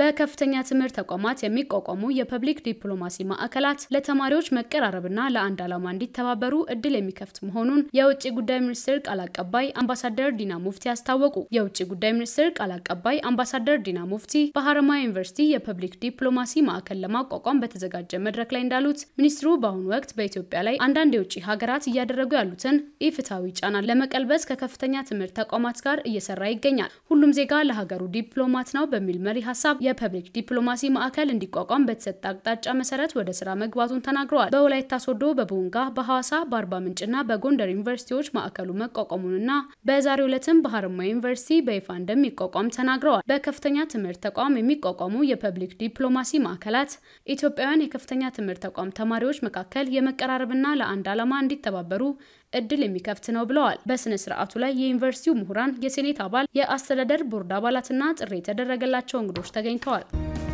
በከፍተኛ ትምህርት ተቋማት የሚቋቋሙ የፐብሊክ ዲፕሎማሲ ማዕከላት ለተማሪዎች መቀራረብና ለአንድ ዓላማ እንዲተባበሩ እድል የሚከፍት መሆኑን የውጭ ጉዳይ ሚኒስትር ቃል አቀባይ አምባሳደር ዲና ሙፍቲ አስታወቁ። የውጭ ጉዳይ ሚኒስትር ቃል አቀባይ አምባሳደር ዲና ሙፍቲ በሀረማያ ዩኒቨርሲቲ የፐብሊክ ዲፕሎማሲ ማዕከል ለማቋቋም በተዘጋጀ መድረክ ላይ እንዳሉት ሚኒስትሩ በአሁኑ ወቅት በኢትዮጵያ ላይ አንዳንድ የውጭ ሀገራት እያደረጉ ያሉትን ኢፍትሐዊ ጫና ለመቀልበስ ከከፍተኛ ትምህርት ተቋማት ጋር እየሰራ ይገኛል። ሁሉም ዜጋ ለሀገሩ ዲፕሎማት ነው በሚል መሪ ሀሳብ የፐብሊክ ዲፕሎማሲ ማዕከል እንዲቋቋም በተሰጠ አቅጣጫ መሰረት ወደ ስራ መግባቱን ተናግረዋል። በወላይታ ሶዶ፣ በቦንጋ፣ በሐዋሳ፣ በአርባ ምንጭና በጎንደር ዩኒቨርሲቲዎች ማዕከሉ መቋቋሙንና በዛሬ ዕለትም በሀረማያ ዩኒቨርሲቲ በይፋ እንደሚቋቋም ተናግረዋል። በከፍተኛ ትምህርት ተቋም የሚቋቋሙ የፐብሊክ ዲፕሎማሲ ማዕከላት ኢትዮጵያውያን የከፍተኛ ትምህርት ተቋም ተማሪዎች መካከል የመቀራረብና ለአንድ ዓላማ እንዲተባበሩ እድል የሚከፍት ነው ብለዋል። በስነ ስርዓቱ ላይ የዩኒቨርሲቲው ምሁራን፣ የሴኔት አባል፣ የአስተዳደር ቦርድ አባላትና ጥሪ የተደረገላቸው እንግዶች ተገኝተዋል። caught.